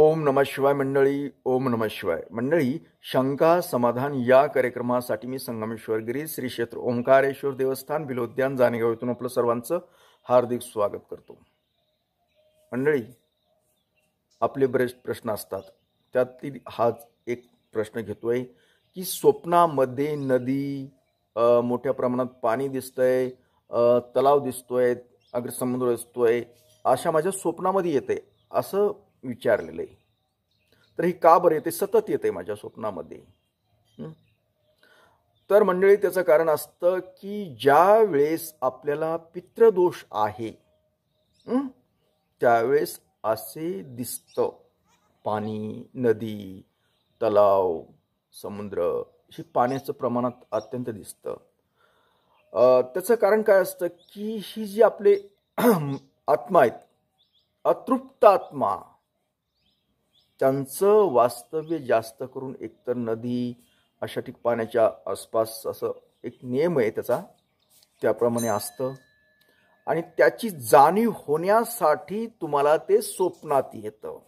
ओम नमः शिवाय मंडळी ओम नमः शिवाय मंडळी शंका समाधान या कार्यक्रमासाठी मी संगमेश्वर गिरी श्री क्षेत्र ओंकारेश्वर देवस्थान बिलोद्यान जाणेगाव इथून आपलं सर्वांचं हार्दिक स्वागत करतो मंडळी आपले बरेच प्रश्न असतात त्यातील हाच एक प्रश्न घेतोय की स्वप्नामध्ये नदी मोठ्या प्रमाणात पाणी दिसतंय तलाव दिसतोय समुद्र दिसतोय अशा माझ्या स्वप्नामध्ये येते असं विचारलेलं आहे तर ही का बरं येते सतत येते माझ्या स्वप्नामध्ये तर मंडळी त्याचं कारण असतं की ज्या वेळेस आपल्याला पितृदोष आहे त्यावेळेस असे दिसतं पाणी नदी तलाव समुद्र हे पाण्याचं प्रमाणात अत्यंत दिसतं त्याचं कारण काय असतं की ही जी आपले आत्मा आहेत अतृप्त आत्मा त्यांचं वास्तव्य जास्त करून एकतर नदी अशा ठिक पाण्याच्या आसपास असं एक नियम आहे त्याचा त्याप्रमाणे असतं आणि त्याची जाणीव होण्यासाठी तुम्हाला ते स्वप्नात येतं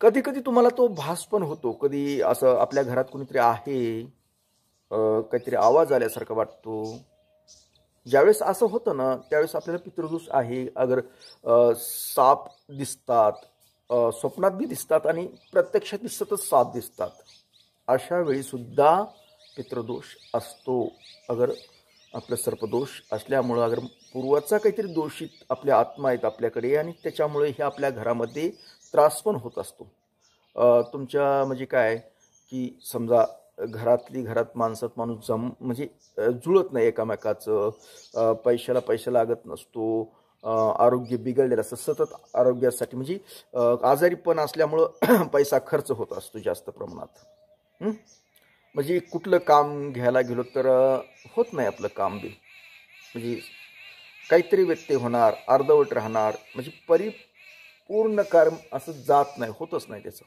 कधी कधी तुम्हाला तो भास पण होतो कधी असं आपल्या घरात कोणीतरी आहे काहीतरी आवाज आल्यासारखा वाटतो ज्यावेळेस असं होतं ना त्यावेळेस आपल्याला पितृदोष आहे अगर साप दिसतात स्वप्नात बी दिसतात आणि प्रत्यक्षात सतत साप दिसतात अशा वेळीसुद्धा पितृदोष असतो अगर आपलं सर्पदोष असल्यामुळं अगर पूर्वाचा काहीतरी दोषित आपल्या आत्मा आहेत आपल्याकडे आणि त्याच्यामुळे हे आपल्या घरामध्ये त्रास पण होत असतो तुमच्या म्हणजे काय की समजा घरातली घरात माणसात माणूस जम म्हणजे जुळत नाही एकामेकाचं पैशाला पैसा लागत नसतो आरोग्य बिघडलेलं असतं सतत आरोग्यासाठी म्हणजे आजारीपण असल्यामुळं पैसा खर्च होत असतो जास्त प्रमाणात म्हणजे कुठलं काम घ्यायला गेलो तर होत नाही आपलं काम बी म्हणजे काहीतरी व्यत्यय होणार अर्धवट राहणार म्हणजे परिपूर्ण कारण असं जात नाही होतच नाही त्याचं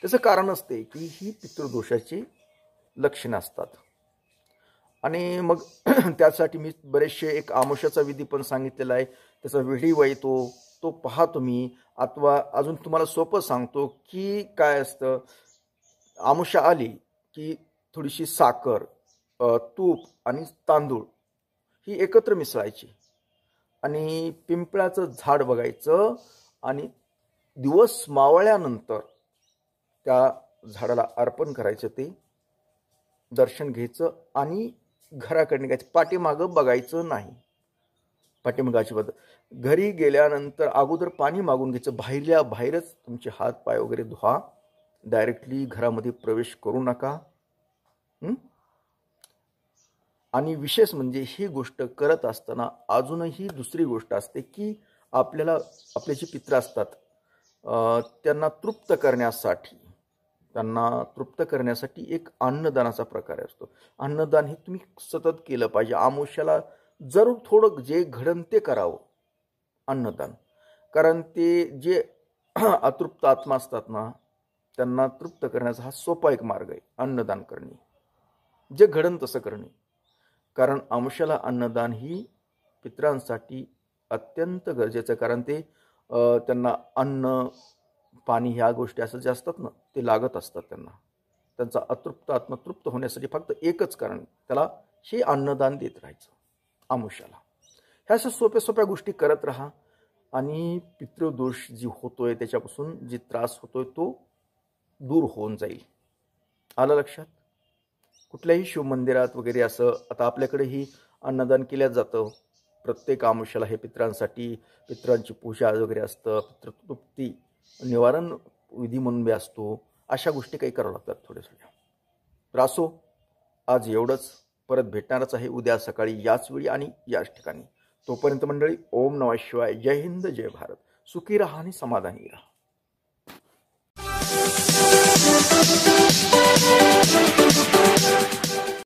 त्याचं कारण असते की ही पितृदोषाची लक्ष असतात आणि मग त्यासाठी मी बरेचसे एक आमोशाचा विधी पण सांगितलेला आहे त्याचा विढी वाईतो तो पहा तुम्ही अथवा अजून तुम्हाला सोपं सांगतो की काय असतं आमुषा आली की थोडीशी साखर तूप आणि तांदूळ ही एकत्र मिसळायची आणि पिंपळाचं झाड बघायचं आणि दिवस मावळल्यानंतर त्या झाडाला अर्पण करायचं ते दर्शन घ्यायचं आणि घराकडे निघायचं पाठीमागं बघायचं नाही पाठीमागं पद्धत घरी गेल्यानंतर अगोदर पाणी मागून घ्यायचं बाहेरल्या बाहेरच तुमचे हात पाय वगैरे धुवा डायरेक्टली घरामध्ये प्रवेश करू नका आणि विशेष म्हणजे ही गोष्ट करत असताना अजूनही दुसरी गोष्ट असते की आपल्याला आपले जे पित्र असतात त्यांना तृप्त करण्यासाठी त्यांना तृप्त करण्यासाठी एक अन्नदानाचा प्रकार असतो अन्नदान हे तुम्ही सतत केलं पाहिजे आमुष्याला जरूर थोडं जे घडन ते करावं अन्नदान कारण ते जे अतृप्त आत्मा असतात ना त्यांना तृप्त करण्याचा हा सोपा एक मार्ग आहे अन्नदान करणे जे घडन तसं करणे कारण आमुष्याला अन्नदान ही पित्रांसाठी अत्यंत गरजेचं कारण ते त्यांना अन्न पाणी ह्या गोष्टी असं ज्या असतात ना ते लागत असतात त्यांना त्यांचा अतृप्त आत्मतृप्त होण्यासाठी फक्त एकच कारण त्याला हे अन्नदान देत राहायचं आमुष्याला ह्या अशा सोप्या सोप्या गोष्टी करत राहा आणि पितृदोष जी होतोय त्याच्यापासून जी त्रास होतोय तो दूर होऊन जाईल आलं लक्षात कुठल्याही शिवमंदिरात वगैरे असं आता आपल्याकडेही अन्नदान केल्या जातं प्रत्येक आमुष्याला हे पित्रांसाठी पित्रांची पूजा वगैरे असतं पितृतृप्ती निवारण विधी म्हणून असतो अशा गोष्टी काही करावं लागतात थोड्या थोड्या तर असो आज एवढंच परत भेटणारच आहे उद्या सकाळी याच वेळी आणि याच ठिकाणी तोपर्यंत मंडळी ओम नवा शिवाय जय हिंद जय भारत सुखी राहा आणि समाधानी राहा